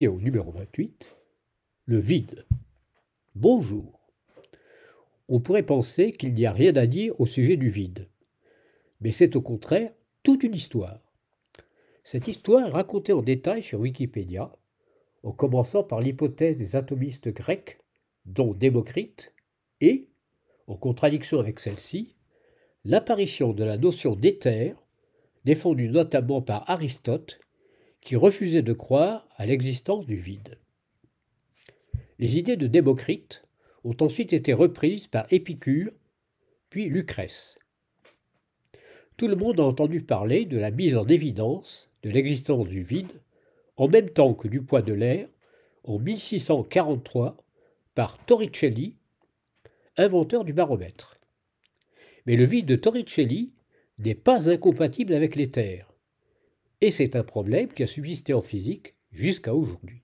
Et au numéro 28, le vide. Bonjour. On pourrait penser qu'il n'y a rien à dire au sujet du vide. Mais c'est au contraire toute une histoire. Cette histoire est racontée en détail sur Wikipédia, en commençant par l'hypothèse des atomistes grecs, dont Démocrite, et, en contradiction avec celle-ci, l'apparition de la notion d'éther, défendue notamment par Aristote qui refusait de croire à l'existence du vide. Les idées de Démocrite ont ensuite été reprises par Épicure, puis Lucrèce. Tout le monde a entendu parler de la mise en évidence de l'existence du vide en même temps que du poids de l'air en 1643 par Torricelli, inventeur du baromètre. Mais le vide de Torricelli n'est pas incompatible avec l'éther, et c'est un problème qui a subsisté en physique jusqu'à aujourd'hui.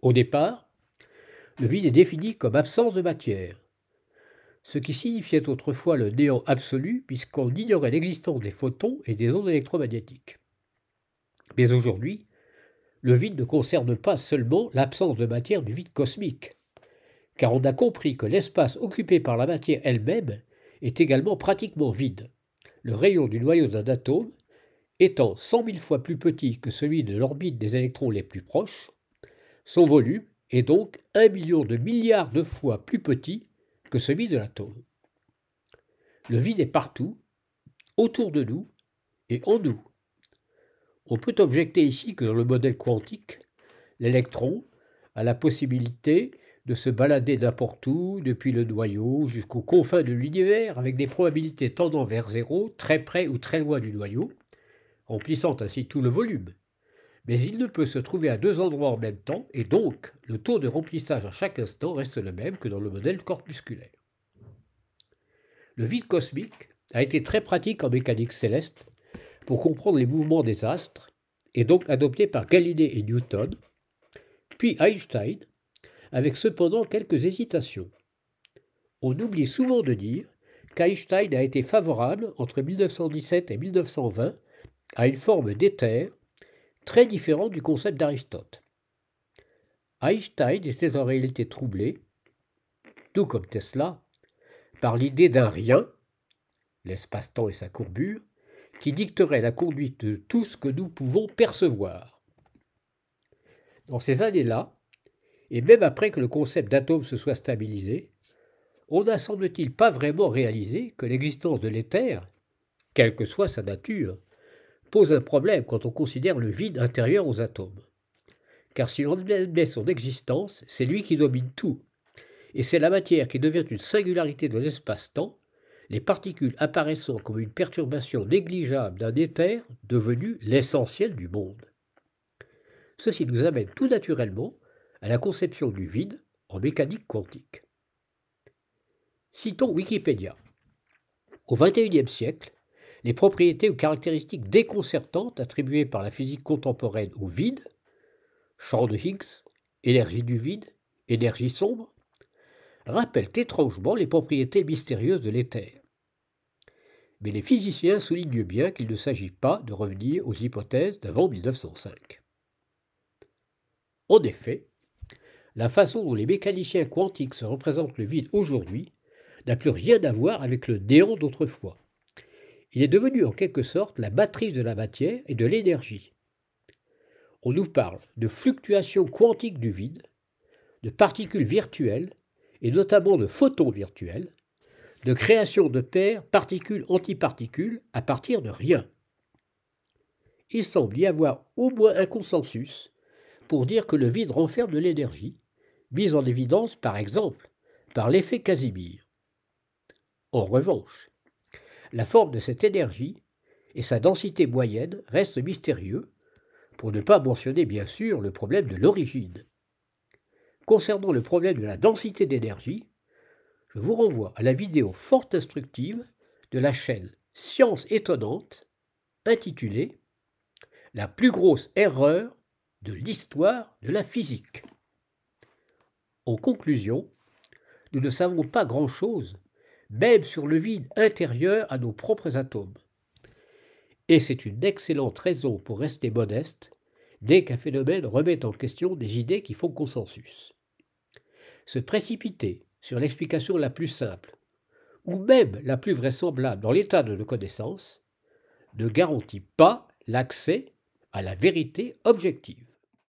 Au départ, le vide est défini comme absence de matière, ce qui signifiait autrefois le néant absolu puisqu'on ignorait l'existence des photons et des ondes électromagnétiques. Mais aujourd'hui, le vide ne concerne pas seulement l'absence de matière du vide cosmique, car on a compris que l'espace occupé par la matière elle-même est également pratiquement vide. Le rayon du noyau d'un atome étant 100 000 fois plus petit que celui de l'orbite des électrons les plus proches, son volume est donc 1 million de milliards de fois plus petit que celui de l'atome. Le vide est partout, autour de nous et en nous. On peut objecter ici que dans le modèle quantique, l'électron a la possibilité de se balader n'importe où, depuis le noyau jusqu'aux confins de l'univers, avec des probabilités tendant vers zéro, très près ou très loin du noyau, remplissant ainsi tout le volume. Mais il ne peut se trouver à deux endroits en même temps, et donc le taux de remplissage à chaque instant reste le même que dans le modèle corpusculaire. Le vide cosmique a été très pratique en mécanique céleste pour comprendre les mouvements des astres, et donc adopté par Galilée et Newton, puis Einstein, avec cependant quelques hésitations. On oublie souvent de dire qu'Einstein a été favorable entre 1917 et 1920 à une forme d'éther très différente du concept d'Aristote. Einstein était en réalité troublé, tout comme Tesla, par l'idée d'un rien, l'espace-temps et sa courbure, qui dicterait la conduite de tout ce que nous pouvons percevoir. Dans ces années-là, et même après que le concept d'atome se soit stabilisé, on n'a semble-t-il pas vraiment réalisé que l'existence de l'éther, quelle que soit sa nature, pose un problème quand on considère le vide intérieur aux atomes. Car si l'on admet son existence, c'est lui qui domine tout. Et c'est la matière qui devient une singularité de l'espace-temps, les particules apparaissant comme une perturbation négligeable d'un éther devenu l'essentiel du monde. Ceci nous amène tout naturellement à la conception du vide en mécanique quantique. Citons Wikipédia. Au XXIe siècle, les propriétés ou caractéristiques déconcertantes attribuées par la physique contemporaine au vide, champ de Higgs, énergie du vide, énergie sombre, rappellent étrangement les propriétés mystérieuses de l'éther. Mais les physiciens soulignent bien qu'il ne s'agit pas de revenir aux hypothèses d'avant 1905. En effet, la façon dont les mécaniciens quantiques se représentent le vide aujourd'hui n'a plus rien à voir avec le néant d'autrefois, il est devenu en quelque sorte la matrice de la matière et de l'énergie. On nous parle de fluctuations quantiques du vide, de particules virtuelles, et notamment de photons virtuels, de création de paires particules-antiparticules à partir de rien. Il semble y avoir au moins un consensus pour dire que le vide renferme de l'énergie, mise en évidence par exemple par l'effet Casimir. En revanche, la forme de cette énergie et sa densité moyenne restent mystérieux, pour ne pas mentionner bien sûr le problème de l'origine. Concernant le problème de la densité d'énergie, je vous renvoie à la vidéo fort instructive de la chaîne Science étonnante intitulée La plus grosse erreur de l'histoire de la physique. En conclusion, nous ne savons pas grand-chose même sur le vide intérieur à nos propres atomes. Et c'est une excellente raison pour rester modeste dès qu'un phénomène remet en question des idées qui font consensus. Se précipiter sur l'explication la plus simple, ou même la plus vraisemblable dans l'état de nos connaissances, ne garantit pas l'accès à la vérité objective.